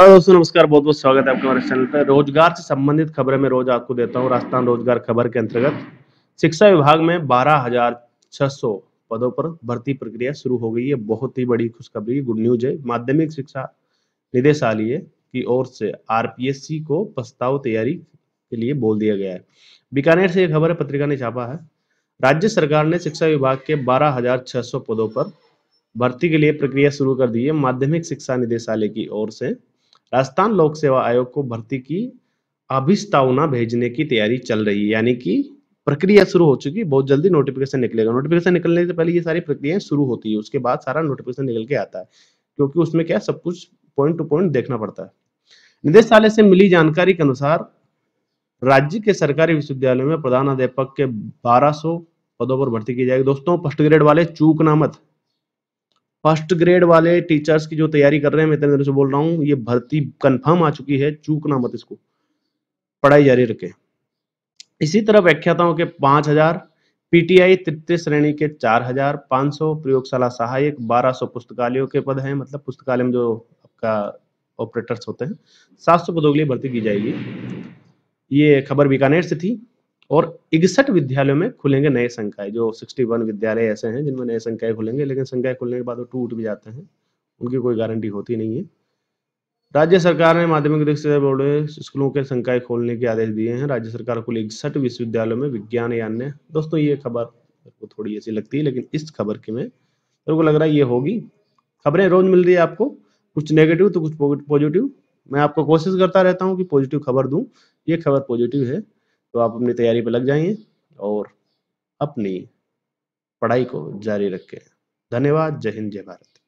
hello दोस्तों नमस्कार बहुत बहुत स्वागत है आपका हमारे चैनल पर रोजगार से संबंधित खबरें मैं रोज आपको देता हूँ राजस्थान रोजगार खबर के अंतर्गत शिक्षा विभाग में बारह हजार छह सौ पदों पर भर्ती प्रक्रिया शुरू हो गई है बहुत ही बड़ी खुशखबरी गुड न्यूज है माध्यमिक शिक्षा निदेशालय की ओर से आर को प्रस्ताव तैयारी के लिए बोल दिया गया है बीकानेर से यह खबर पत्रिका ने छापा है राज्य सरकार ने शिक्षा विभाग के बारह पदों पर भर्ती के लिए प्रक्रिया शुरू कर दी है माध्यमिक शिक्षा निदेशालय की ओर से राजस्थान लोक सेवा आयोग को भर्ती की अभिस्तावना भेजने की तैयारी चल रही है यानी कि प्रक्रिया शुरू हो चुकी है बहुत जल्दी नोटिफिकेशन निकलेगा नोटिफिकेशन निकलने से पहले ये सारी प्रक्रियाएं शुरू होती है उसके बाद सारा नोटिफिकेशन निकल के आता है क्योंकि उसमें क्या सब कुछ पॉइंट टू पॉइंट देखना पड़ता है निदेशालय से मिली जानकारी के अनुसार राज्य के सरकारी विश्वविद्यालयों में प्रधान अध्यापक के 1200 पदों पर भर्ती की जाएगी दोस्तों फर्स्ट ग्रेड वाले चूक ना मत फर्स्ट ग्रेड वाले टीचर्स की जो तैयारी कर रहे हैं मैं इतने दिनों से बोल रहा हूँ ये भर्ती कंफर्म आ चुकी है चूकना मत इसको पढ़ाई जारी रखें इसी तरह व्याख्याताओं के पांच हजार पीटीआई तृतीय श्रेणी के चार हजार पांच सौ प्रयोगशाला सहायक बारह सौ पुस्तकालयों के पद हैं मतलब पुस्तकालय में जो आपका ऑपरेटर्स होते हैं सात सौ पदों के लिए भर्ती की जाएगी ये खबर बीकानेर से थी और इकसठ विद्यालयों में खुलेंगे नए संकाय जो 61 विद्यालय ऐसे हैं जिनमें नए संकाय खुलेंगे लेकिन संकाय खुलने के बाद वो टूट भी जाते हैं उनकी कोई गारंटी होती नहीं है राज्य सरकार ने माध्यमिक शिक्षा बोर्ड स्कूलों के संकाय खोलने के आदेश दिए हैं राज्य सरकार कुल इकसठ विश्वविद्यालयों में विज्ञान या अन्य दोस्तों ये खबर को थोड़ी ऐसी लगती है लेकिन इस खबर की में मेरे को लग रहा है ये होगी खबरें रोज मिल रही है आपको कुछ नेगेटिव तो कुछ पॉजिटिव मैं आपको कोशिश करता रहता हूँ कि पॉजिटिव खबर दूँ ये खबर पॉजिटिव है तो आप अपनी तैयारी पर लग जाइए और अपनी पढ़ाई को जारी रखें धन्यवाद जय हिंद जय भारत